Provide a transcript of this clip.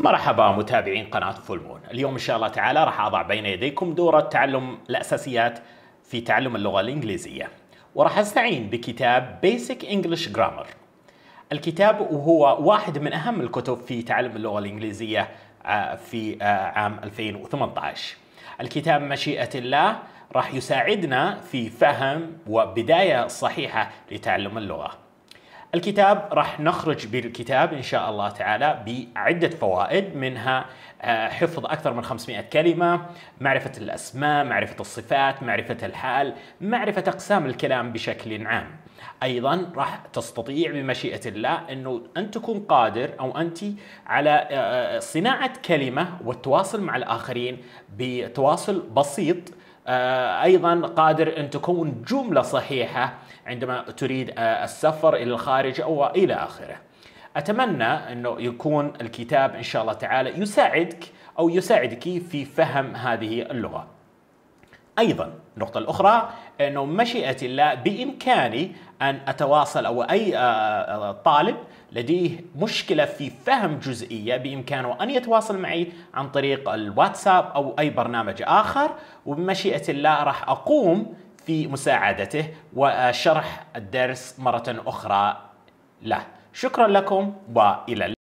مرحبا متابعين قناة فولمون اليوم إن شاء الله تعالى راح أضع بين يديكم دورة تعلم الأساسيات في تعلم اللغة الإنجليزية وراح أستعين بكتاب Basic English Grammar الكتاب وهو واحد من أهم الكتب في تعلم اللغة الإنجليزية آه، في آه، عام 2018 الكتاب مشيئة الله راح يساعدنا في فهم وبداية صحيحة لتعلم اللغة الكتاب راح نخرج بالكتاب ان شاء الله تعالى بعده فوائد منها آه، حفظ اكثر من 500 كلمه، معرفه الاسماء، معرفه الصفات، معرفه الحال، معرفه اقسام الكلام بشكل عام. ايضا راح تستطيع بمشيئه الله انه ان تكون قادر او انت على آه، آه، صناعه كلمه والتواصل مع الاخرين بتواصل بسيط آه، ايضا قادر ان تكون جمله صحيحه عندما تريد آه، السفر الى الخارج او الى اخره. اتمنى انه يكون الكتاب ان شاء الله تعالى يساعدك او يساعدك في فهم هذه اللغه. ايضا النقطة الأخرى أنه مشيئة الله بإمكاني أن أتواصل أو أي آه، آه، طالب لديه مشكلة في فهم جزئية بإمكانه أن يتواصل معي عن طريق الواتساب أو أي برنامج آخر وبمشيئة الله راح أقوم في مساعدته وشرح الدرس مرة أخرى له شكرا لكم وإلى اللقاء